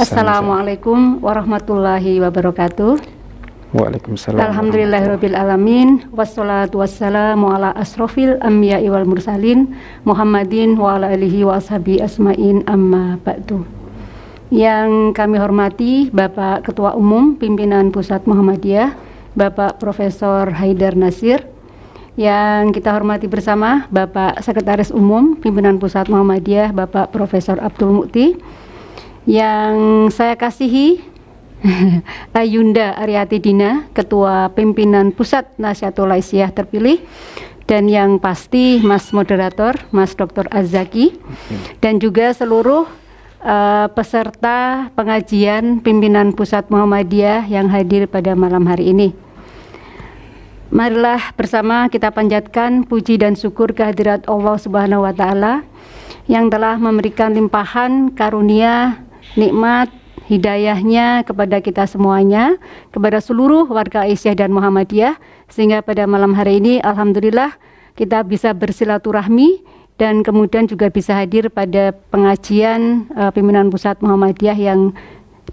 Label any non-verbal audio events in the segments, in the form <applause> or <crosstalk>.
Assalamualaikum warahmatullahi wabarakatuh. Waalaikumsalam. Alhamdulillahirabbil alamin wassalatu wassalamu ala asrofil anbiya'i wal mursalin Muhammadin wa ala alihi wa ashabi asmain amma ba'du. Yang kami hormati Bapak Ketua Umum Pimpinan Pusat Muhammadiyah, Bapak Profesor Haidar Nasir, yang kita hormati bersama Bapak Sekretaris Umum Pimpinan Pusat Muhammadiyah Bapak Profesor Abdul Mukti yang saya kasihi Ayunda <laughs> Ariati Dina, Ketua Pimpinan Pusat Nasyatul Aisyah terpilih dan yang pasti Mas Moderator, Mas Dr. Azaki dan juga seluruh uh, peserta pengajian pimpinan Pusat Muhammadiyah yang hadir pada malam hari ini. Marilah bersama kita panjatkan puji dan syukur kehadirat Allah Subhanahu wa taala yang telah memberikan limpahan karunia nikmat hidayahnya kepada kita semuanya, kepada seluruh warga Aisyah dan Muhammadiyah, sehingga pada malam hari ini Alhamdulillah kita bisa bersilaturahmi dan kemudian juga bisa hadir pada pengajian uh, pimpinan pusat Muhammadiyah yang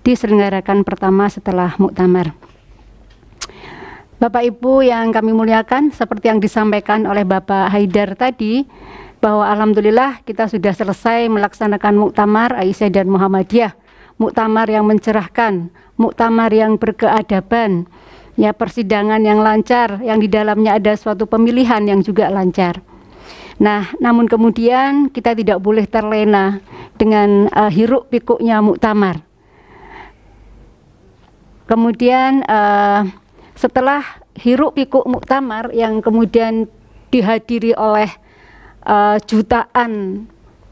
diselenggarakan pertama setelah muktamar. Bapak Ibu yang kami muliakan, seperti yang disampaikan oleh Bapak Haidar tadi, bahwa alhamdulillah kita sudah selesai melaksanakan muktamar Aisyah dan Muhammadiyah, muktamar yang mencerahkan, muktamar yang berkeadaban, ya persidangan yang lancar yang di dalamnya ada suatu pemilihan yang juga lancar. Nah, namun kemudian kita tidak boleh terlena dengan uh, hiruk pikuknya muktamar. Kemudian uh, setelah hiruk pikuk muktamar yang kemudian dihadiri oleh uh, jutaan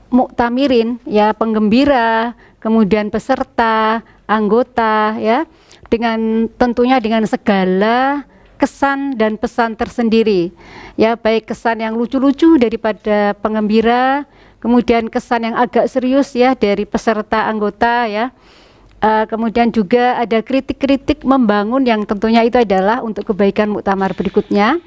muktamirin ya penggembira, kemudian peserta, anggota ya dengan tentunya dengan segala kesan dan pesan tersendiri ya baik kesan yang lucu-lucu daripada penggembira kemudian kesan yang agak serius ya dari peserta anggota ya uh, kemudian juga ada kritik-kritik membangun yang tentunya itu adalah untuk kebaikan muktamar berikutnya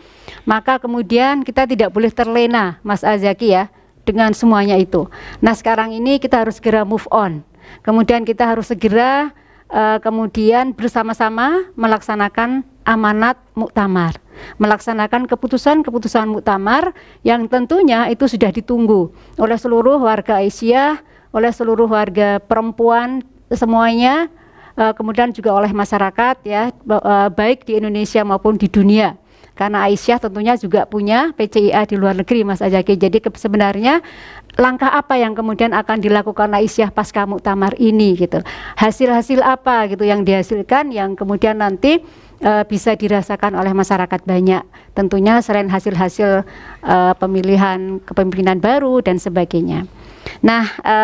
maka kemudian kita tidak boleh terlena, Mas Azaki ya, dengan semuanya itu. Nah sekarang ini kita harus segera move on. Kemudian kita harus segera uh, kemudian bersama-sama melaksanakan amanat muktamar, melaksanakan keputusan-keputusan muktamar yang tentunya itu sudah ditunggu oleh seluruh warga Asia, oleh seluruh warga perempuan semuanya, eh, kemudian juga oleh masyarakat ya, eh, baik di Indonesia maupun di dunia karena Aisyah tentunya juga punya PCIA di luar negeri Mas Ajaki. Jadi sebenarnya langkah apa yang kemudian akan dilakukan Aisyah pas Kamu Tamar ini gitu. Hasil-hasil apa gitu yang dihasilkan yang kemudian nanti e, bisa dirasakan oleh masyarakat banyak. Tentunya selain hasil-hasil e, pemilihan kepemimpinan baru dan sebagainya. Nah, e,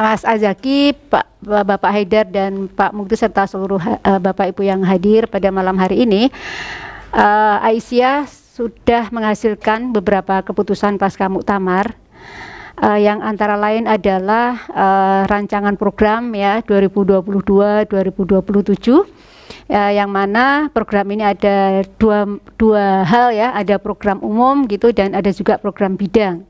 Mas Azaki, Pak Bapak Haidar dan Pak Mugdi serta seluruh uh, Bapak Ibu yang hadir pada malam hari ini uh, Aisyah sudah menghasilkan beberapa keputusan pasca muktamar uh, yang antara lain adalah uh, rancangan program ya 2022-2027 ya, yang mana program ini ada dua, dua hal ya, ada program umum gitu dan ada juga program bidang.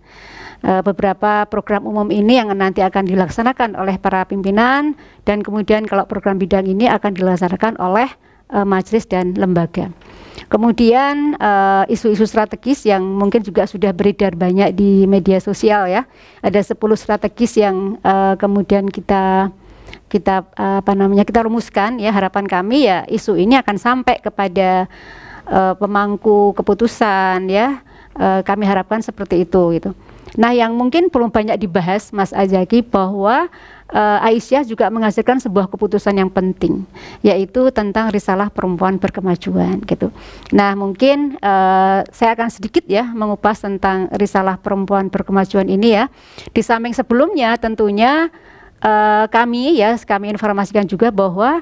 E, beberapa program umum ini yang nanti akan dilaksanakan oleh para pimpinan dan kemudian kalau program bidang ini akan dilaksanakan oleh e, majelis dan lembaga. Kemudian eh, isu-isu uh, strategis yang mungkin juga sudah beredar banyak di media sosial ya. Ada 10 strategis yang uh, kemudian kita kita uh, apa namanya kita rumuskan ya harapan kami ya isu ini akan sampai kepada uh, pemangku keputusan ya. Uh, kami harapkan seperti itu gitu. Nah, yang mungkin belum banyak dibahas Mas Ajaki bahwa uh, Aisyah juga menghasilkan sebuah keputusan yang penting yaitu tentang risalah perempuan berkemajuan gitu. Nah, mungkin uh, saya akan sedikit ya mengupas tentang risalah perempuan berkemajuan ini ya. Di samping sebelumnya tentunya uh, kami ya kami informasikan juga bahwa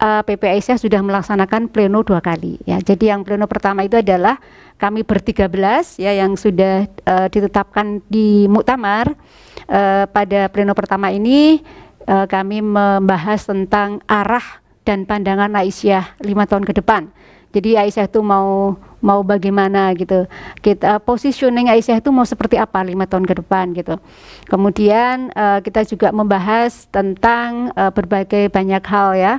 uh, sudah melaksanakan pleno dua kali ya. Jadi yang pleno pertama itu adalah kami bertiga belas ya yang sudah uh, ditetapkan di muktamar uh, pada pleno pertama ini uh, kami membahas tentang arah dan pandangan Aisyah lima tahun ke depan. Jadi Aisyah itu mau mau bagaimana gitu. Kita positioning Aisyah itu mau seperti apa lima tahun ke depan gitu. Kemudian uh, kita juga membahas tentang uh, berbagai banyak hal ya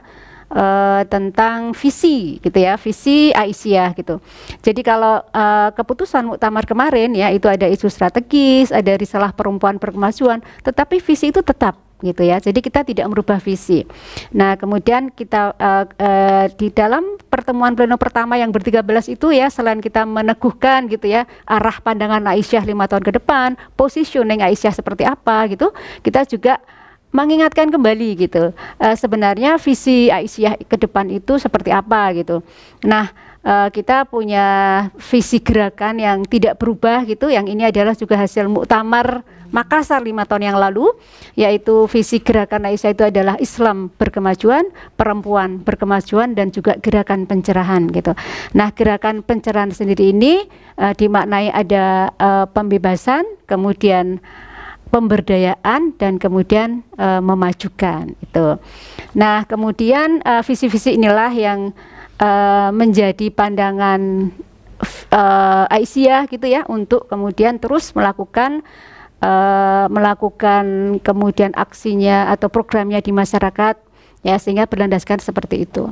uh, tentang visi gitu ya, visi Aisyah gitu. Jadi kalau uh, keputusan muktamar kemarin ya itu ada isu strategis, ada risalah perempuan perkemajuan, tetapi visi itu tetap gitu ya. Jadi kita tidak merubah visi. Nah, kemudian kita uh, uh, di dalam pertemuan pleno pertama yang ber belas itu ya selain kita meneguhkan gitu ya arah pandangan Aisyah lima tahun ke depan, positioning Aisyah seperti apa gitu, kita juga mengingatkan kembali gitu uh, sebenarnya visi Aisyah ke depan itu seperti apa gitu. Nah uh, kita punya visi gerakan yang tidak berubah gitu. Yang ini adalah juga hasil muktamar Makassar lima tahun yang lalu, yaitu visi gerakan Aisyah itu adalah Islam berkemajuan, perempuan berkemajuan, dan juga gerakan pencerahan gitu. Nah gerakan pencerahan sendiri ini uh, dimaknai ada uh, pembebasan, kemudian pemberdayaan dan kemudian uh, memajukan itu. Nah, kemudian eh, visi-visi uh, inilah yang uh, menjadi pandangan uh, Aisyah gitu ya untuk kemudian terus melakukan uh, melakukan kemudian aksinya atau programnya di masyarakat ya sehingga berlandaskan seperti itu.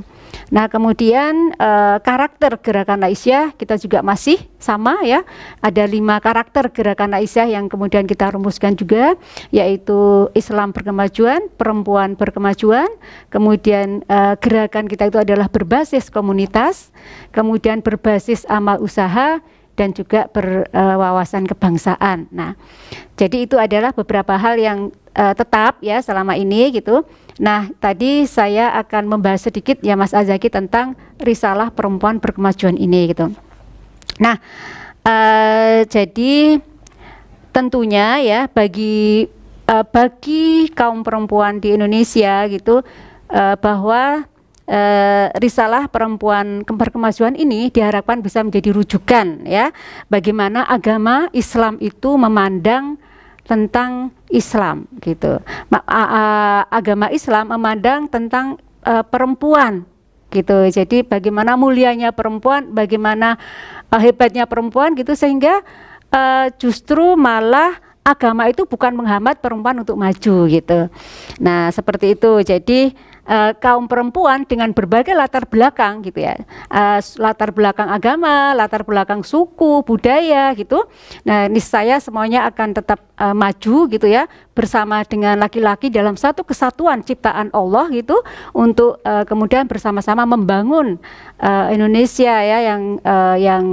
Nah, kemudian e, karakter gerakan Aisyah kita juga masih sama ya. Ada lima karakter gerakan Aisyah yang kemudian kita rumuskan juga, yaitu Islam berkemajuan, perempuan berkemajuan, kemudian e, gerakan kita itu adalah berbasis komunitas, kemudian berbasis amal usaha dan juga berwawasan e, kebangsaan. Nah, jadi itu adalah beberapa hal yang eh, tetap ya selama ini gitu Nah, tadi saya akan membahas sedikit ya Mas Azaki tentang risalah perempuan berkemajuan ini gitu. Nah, uh, jadi tentunya ya bagi uh, bagi kaum perempuan di Indonesia gitu uh, bahwa E, risalah perempuan berkemajuan ini diharapkan bisa menjadi rujukan ya bagaimana agama Islam itu memandang tentang Islam gitu. Agama Islam memandang tentang uh, perempuan gitu. Jadi bagaimana mulianya perempuan, bagaimana uh, hebatnya perempuan gitu sehingga uh, justru malah agama itu bukan menghambat perempuan untuk maju gitu. Nah, seperti itu. Jadi e, kaum perempuan dengan berbagai latar belakang gitu ya. E, latar belakang agama, latar belakang suku, budaya gitu. Nah, ini saya semuanya akan tetap e, maju gitu ya bersama dengan laki-laki dalam satu kesatuan ciptaan Allah gitu untuk e, kemudian bersama-sama membangun e, Indonesia ya yang e, yang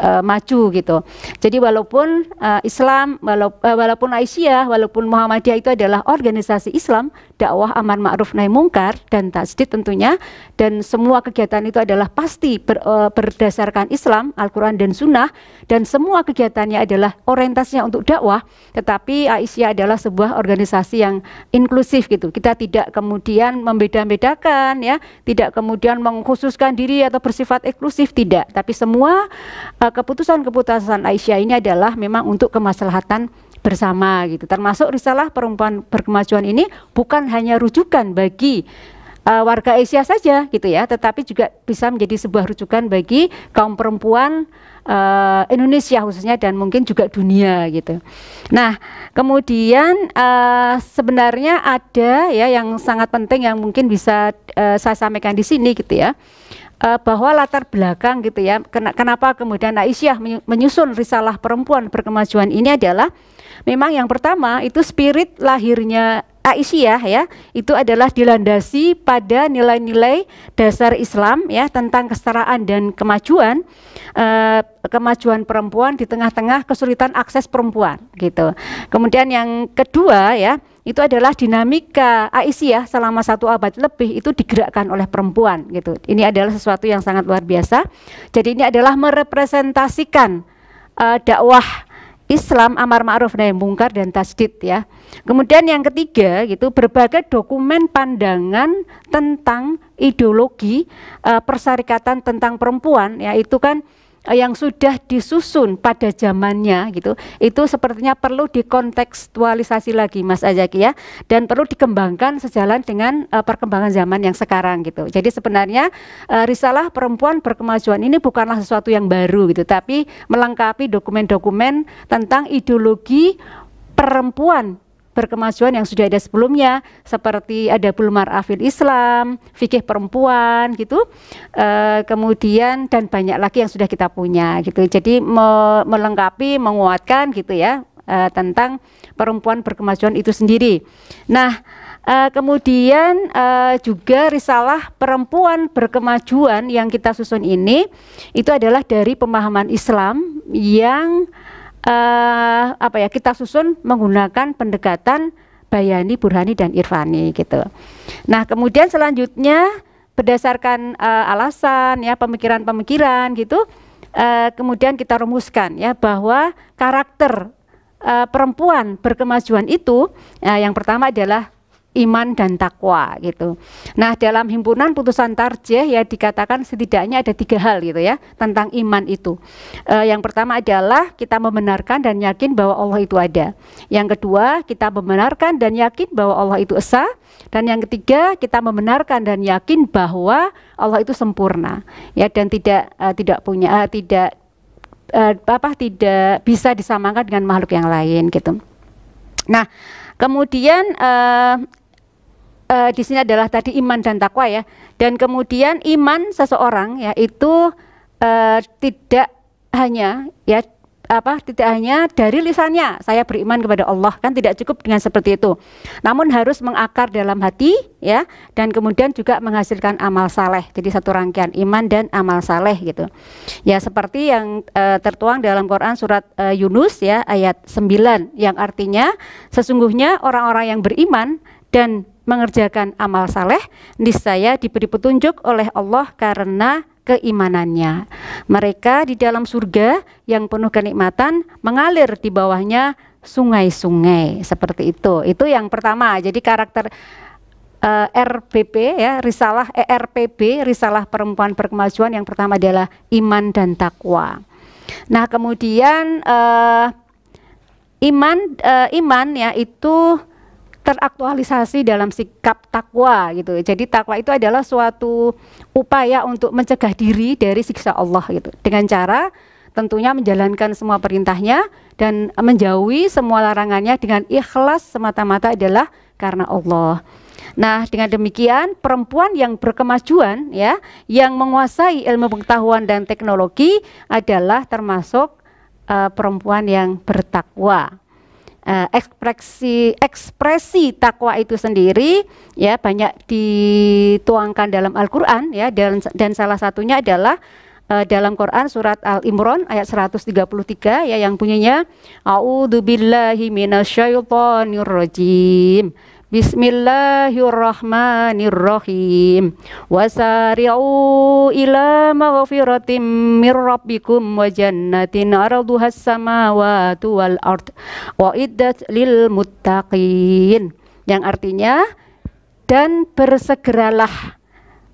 uh, maju gitu. Jadi walaupun uh, Islam, walaupun, uh, walaupun Aisyah, walaupun Muhammadiyah itu adalah organisasi Islam, dakwah aman ma'ruf nahi mungkar dan tasdid tentunya dan semua kegiatan itu adalah pasti ber, uh, berdasarkan Islam, Al-Qur'an dan Sunnah dan semua kegiatannya adalah orientasinya untuk dakwah tetapi Aisyah adalah sebuah organisasi yang inklusif gitu. Kita tidak kemudian membeda-bedakan ya, tidak kemudian mengkhususkan diri atau bersifat eksklusif tidak, tapi semua e, keputusan-keputusan Aisyah ini adalah memang untuk kemaslahatan bersama gitu. Termasuk risalah perempuan berkemajuan ini bukan hanya rujukan bagi uh, warga Asia saja gitu ya, tetapi juga bisa menjadi sebuah rujukan bagi kaum perempuan uh, Indonesia khususnya dan mungkin juga dunia gitu. Nah, kemudian uh, sebenarnya ada ya yang sangat penting yang mungkin bisa uh, saya sampaikan di sini gitu ya uh, bahwa latar belakang gitu ya ken kenapa kemudian Aisyah menyusun risalah perempuan berkemajuan ini adalah memang yang pertama itu spirit lahirnya Aisyah ya itu adalah dilandasi pada nilai-nilai dasar Islam ya tentang kesetaraan dan kemajuan eh, kemajuan perempuan di tengah-tengah kesulitan akses perempuan gitu. Kemudian yang kedua ya itu adalah dinamika Aisyah selama satu abad lebih itu digerakkan oleh perempuan gitu. Ini adalah sesuatu yang sangat luar biasa. Jadi ini adalah merepresentasikan uh, dakwah Islam amar ma'ruf nahi mungkar dan tasdid ya. Kemudian yang ketiga gitu berbagai dokumen pandangan tentang ideologi uh, persyarikatan tentang perempuan ya itu kan Eh, yang sudah disusun pada zamannya gitu itu sepertinya perlu dikontekstualisasi lagi Mas Ajaki ya dan perlu dikembangkan sejalan dengan uh, perkembangan zaman yang sekarang gitu jadi sebenarnya uh, risalah perempuan berkemajuan ini bukanlah sesuatu yang baru gitu tapi melengkapi dokumen-dokumen tentang ideologi perempuan berkemajuan yang sudah ada sebelumnya seperti ada bulmar afil Islam, fikih perempuan gitu, e, kemudian dan banyak lagi yang sudah kita punya gitu. Jadi me melengkapi, menguatkan gitu ya e, tentang perempuan berkemajuan itu sendiri. Nah e, kemudian e, juga risalah perempuan berkemajuan yang kita susun ini itu adalah dari pemahaman Islam yang uh, apa ya kita susun menggunakan pendekatan bayani, burhani dan irfani gitu. Nah, kemudian selanjutnya berdasarkan uh, alasan ya pemikiran-pemikiran gitu uh, kemudian kita rumuskan ya bahwa karakter uh, perempuan berkemajuan itu uh, yang pertama adalah iman dan takwa gitu. Nah dalam himpunan putusan tarjih ya dikatakan setidaknya ada tiga hal gitu ya tentang iman itu. E, yang pertama adalah kita membenarkan dan yakin bahwa Allah itu ada. Yang kedua kita membenarkan dan yakin bahwa Allah itu esa. Dan yang ketiga kita membenarkan dan yakin bahwa Allah itu sempurna ya dan tidak e, tidak punya e, tidak e, apa tidak bisa disamakan dengan makhluk yang lain gitu. Nah kemudian uh, uh, di sini adalah tadi iman dan takwa ya. Dan kemudian iman seseorang ya itu uh, tidak hanya ya apa tidak hanya dari lisannya saya beriman kepada Allah kan tidak cukup dengan seperti itu namun harus mengakar dalam hati ya dan kemudian juga menghasilkan amal saleh jadi satu rangkaian iman dan amal saleh gitu ya seperti yang e, tertuang dalam Quran surat e, Yunus ya ayat 9 yang artinya sesungguhnya orang-orang yang beriman dan mengerjakan amal saleh, niscaya diberi petunjuk oleh Allah karena keimanannya. Mereka di dalam surga yang penuh kenikmatan mengalir di bawahnya sungai-sungai seperti itu. Itu yang pertama. Jadi karakter uh, eh, RPP ya, risalah ERPB, eh, risalah perempuan berkemajuan yang pertama adalah iman dan takwa. Nah, kemudian uh, iman uh, iman ya itu teraktualisasi dalam sikap takwa gitu. Jadi takwa itu adalah suatu upaya untuk mencegah diri dari siksa Allah gitu. Dengan cara tentunya menjalankan semua perintahnya dan menjauhi semua larangannya dengan ikhlas semata-mata adalah karena Allah. Nah, dengan demikian perempuan yang berkemajuan ya, yang menguasai ilmu pengetahuan dan teknologi adalah termasuk uh, perempuan yang bertakwa. Eh, ekspresi ekspresi takwa itu sendiri ya banyak dituangkan dalam Al-Qur'an ya dan dan salah satunya adalah uh, dalam Quran surat Al Imran ayat 133 ya yang bunyinya A'udzubillahi minasyaitonirrajim. rajim Bismillahirrahmanirrahim Wasari'u ila maghfiratim min rabbikum wa jannatin arduhas samawati wal ard wa iddat lil muttaqin yang artinya dan bersegeralah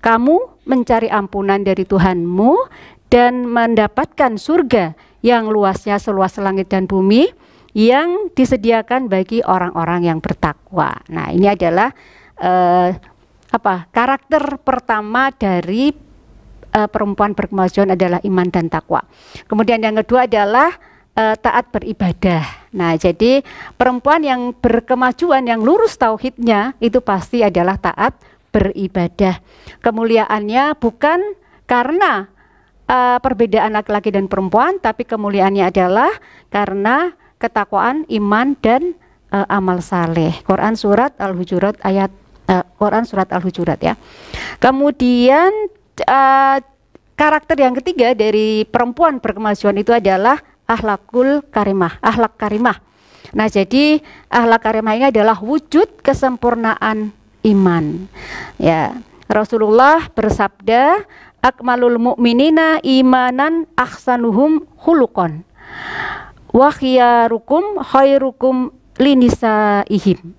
kamu mencari ampunan dari Tuhanmu dan mendapatkan surga yang luasnya seluas langit dan bumi yang disediakan bagi orang-orang yang bertakwa. Nah, ini adalah uh, apa? karakter pertama dari uh, perempuan berkemajuan adalah iman dan takwa. Kemudian yang kedua adalah uh, taat beribadah. Nah, jadi perempuan yang berkemajuan yang lurus tauhidnya itu pasti adalah taat beribadah. Kemuliaannya bukan karena uh, perbedaan laki-laki dan perempuan, tapi kemuliaannya adalah karena ketakwaan, iman dan uh, amal saleh. Quran surat Al-Hujurat ayat uh, Quran surat Al-Hujurat ya. Kemudian uh, karakter yang ketiga dari perempuan berkemajuan itu adalah ahlakul karimah, ahlak karimah. Nah, jadi ahlak karimah ini adalah wujud kesempurnaan iman. Ya. Rasulullah bersabda, "Akmalul muminina imanan ahsanuhum hulukon." wa khiyarukum linisa ihim.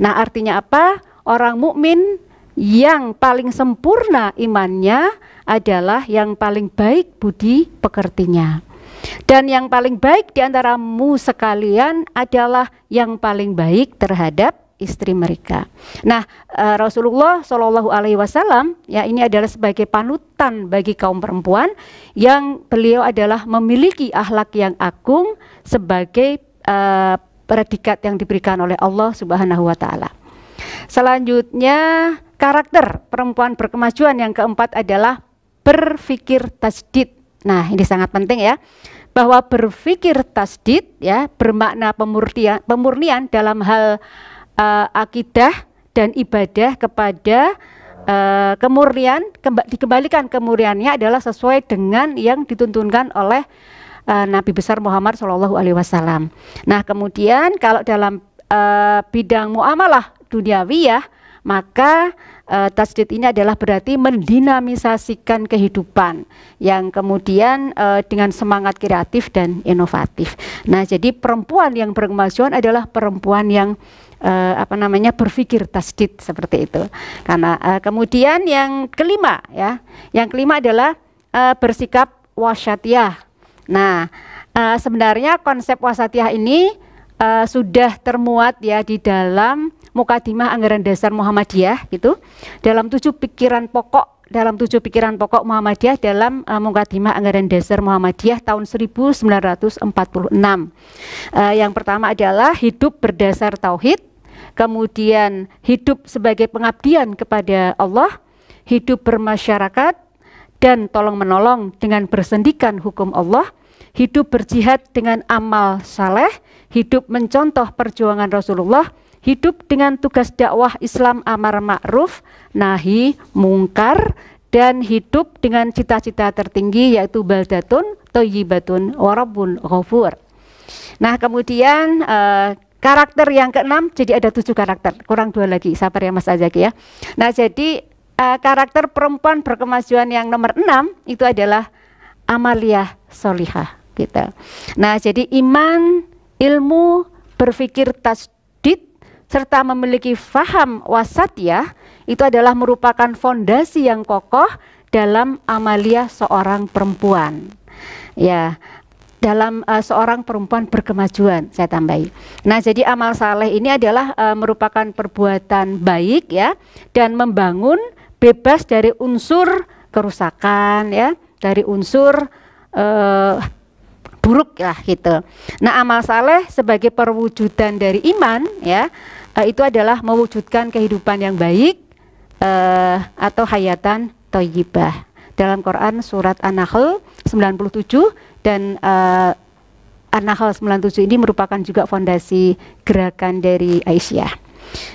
Nah, artinya apa? Orang mukmin yang paling sempurna imannya adalah yang paling baik budi pekertinya. Dan yang paling baik di antaramu sekalian adalah yang paling baik terhadap istri mereka. Nah, eh, Rasulullah Shallallahu Alaihi Wasallam ya ini adalah sebagai panutan bagi kaum perempuan yang beliau adalah memiliki akhlak yang agung sebagai uh, predikat yang diberikan oleh Allah Subhanahu Wa Taala. Selanjutnya karakter perempuan berkemajuan yang keempat adalah berpikir tasdid. Nah, ini sangat penting ya bahwa berpikir tasdid ya bermakna pemurnian, pemurnian dalam hal uh, akidah dan ibadah kepada uh, kemurnian kemb dikembalikan kemurniannya adalah sesuai dengan yang dituntunkan oleh uh, Nabi besar Muhammad Shallallahu Alaihi Wasallam. Nah kemudian kalau dalam uh, bidang muamalah duniawiyah maka uh, tasdid ini adalah berarti mendinamisasikan kehidupan yang kemudian uh, dengan semangat kreatif dan inovatif. Nah jadi perempuan yang berkemajuan adalah perempuan yang uh, apa namanya berpikir tasdid seperti itu. Karena uh, kemudian yang kelima ya, yang kelima adalah uh, bersikap wasyatiyah. Nah, uh, sebenarnya konsep wasyatiyah ini uh, sudah termuat ya di dalam Mukadimah Anggaran Dasar Muhammadiyah gitu. Dalam tujuh pikiran pokok dalam tujuh pikiran pokok Muhammadiyah dalam uh, Mukadimah Anggaran Dasar Muhammadiyah tahun 1946. Uh, yang pertama adalah hidup berdasar tauhid, kemudian hidup sebagai pengabdian kepada Allah, hidup bermasyarakat dan tolong menolong dengan bersendikan hukum Allah, hidup berjihad dengan amal saleh, hidup mencontoh perjuangan Rasulullah, hidup dengan tugas dakwah Islam amar ma'ruf, nahi mungkar, dan hidup dengan cita-cita tertinggi yaitu baldatun, toyibatun, warabun, ghafur. Nah kemudian uh, Karakter yang keenam, jadi ada tujuh karakter. Kurang dua lagi, sabar ya Mas Azaki ya. Nah jadi uh, karakter perempuan berkemajuan yang nomor enam itu adalah Amalia Solihah gitu. Nah jadi iman, ilmu, berpikir tasdid, serta memiliki faham wasat ya, itu adalah merupakan fondasi yang kokoh dalam amalia seorang perempuan. Ya, dalam uh, seorang perempuan berkemajuan saya tambahi. Nah, jadi amal saleh ini adalah uh, merupakan perbuatan baik ya dan membangun bebas dari unsur kerusakan ya, dari unsur uh, buruk ya, gitu. Nah, amal saleh sebagai perwujudan dari iman ya, uh, itu adalah mewujudkan kehidupan yang baik uh, atau hayatan toyibah dalam Quran surat An-Nahl 97 dan uh, An-Nahl 97 ini merupakan juga fondasi gerakan dari Aisyah.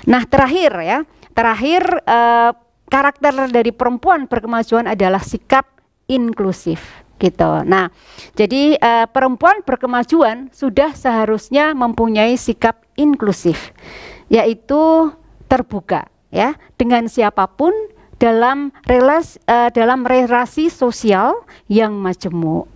Nah, terakhir ya, terakhir uh, karakter dari perempuan berkemajuan adalah sikap inklusif gitu. Nah, jadi uh, perempuan berkemajuan sudah seharusnya mempunyai sikap inklusif yaitu terbuka ya dengan siapapun dalam relas, uh, dalam relasi sosial yang majemuk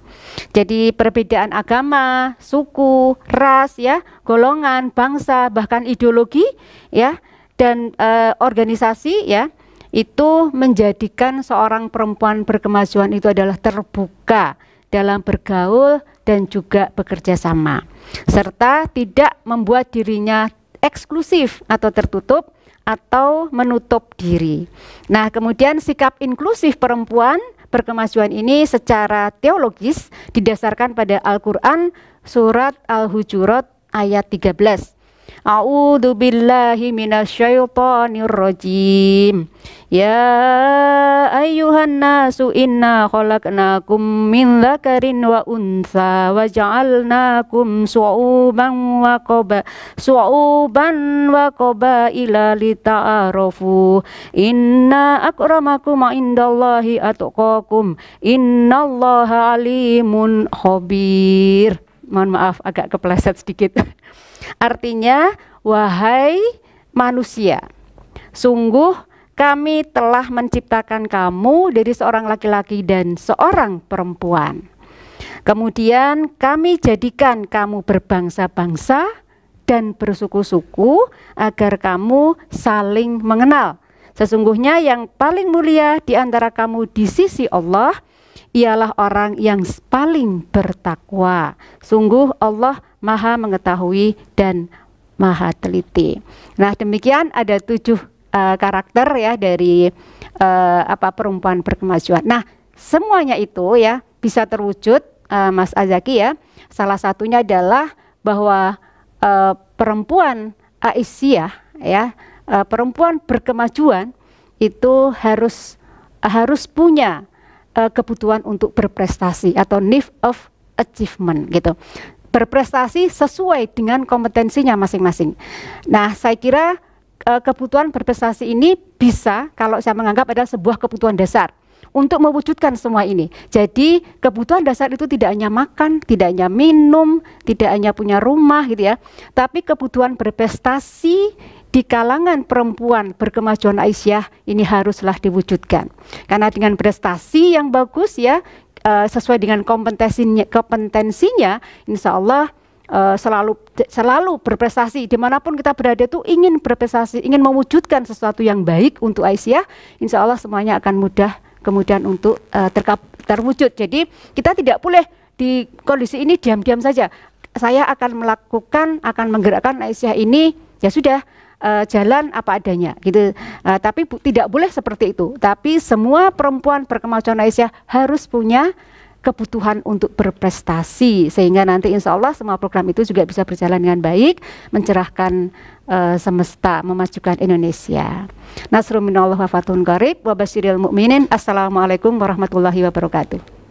jadi perbedaan agama, suku, ras ya, golongan, bangsa, bahkan ideologi ya dan e, organisasi ya itu menjadikan seorang perempuan berkemajuan itu adalah terbuka dalam bergaul dan juga bekerja sama serta tidak membuat dirinya eksklusif atau tertutup atau menutup diri. Nah, kemudian sikap inklusif perempuan Perkemajuan ini secara teologis didasarkan pada Al-Qur'an surat Al-Hujurat ayat 13 A'udzu billahi minasyaitonir rajim. Ya ayyuhan nasu inna khalaqnakum min dzakarin wa unsa wa ja'alnakum su'uban wa qaba su'uban wa ila lita'arafu. Inna akramakum indallahi atqakum. Innallaha alimun khabir. Mohon maaf agak kepleset sedikit. <laughs> Artinya, wahai manusia, sungguh kami telah menciptakan kamu dari seorang laki-laki dan seorang perempuan. Kemudian kami jadikan kamu berbangsa-bangsa dan bersuku-suku agar kamu saling mengenal. Sesungguhnya yang paling mulia di antara kamu di sisi Allah ialah orang yang paling bertakwa. Sungguh Allah maha mengetahui dan maha teliti. Nah demikian ada tujuh uh, karakter ya dari uh, apa perempuan berkemajuan. Nah semuanya itu ya bisa terwujud uh, Mas Azaki ya. Salah satunya adalah bahwa uh, perempuan Aisyah ya uh, perempuan berkemajuan itu harus uh, harus punya uh, kebutuhan untuk berprestasi atau need of achievement gitu berprestasi sesuai dengan kompetensinya masing-masing. Nah, saya kira eh, kebutuhan berprestasi ini bisa kalau saya menganggap adalah sebuah kebutuhan dasar untuk mewujudkan semua ini. Jadi kebutuhan dasar itu tidak hanya makan, tidak hanya minum, tidak hanya punya rumah gitu ya, tapi kebutuhan berprestasi di kalangan perempuan berkemajuan Aisyah ini haruslah diwujudkan. Karena dengan prestasi yang bagus ya, uh, sesuai dengan kompetensinya, kompetensinya insya Allah uh, eh, selalu selalu berprestasi dimanapun kita berada itu ingin berprestasi ingin mewujudkan sesuatu yang baik untuk Aisyah insya Allah semuanya akan mudah kemudian untuk uh, terkap, terwujud jadi kita tidak boleh di kondisi ini diam-diam saja saya akan melakukan akan menggerakkan Aisyah ini ya sudah uh, jalan apa adanya gitu. Uh, tapi bu, tidak boleh seperti itu. Tapi semua perempuan berkemajuan Aisyah harus punya kebutuhan untuk berprestasi sehingga nanti insya Allah semua program itu juga bisa berjalan dengan baik mencerahkan uh, semesta memajukan Indonesia. Nasruminallah wa fatun qarib wa basyiril mu'minin. Assalamualaikum warahmatullahi wabarakatuh.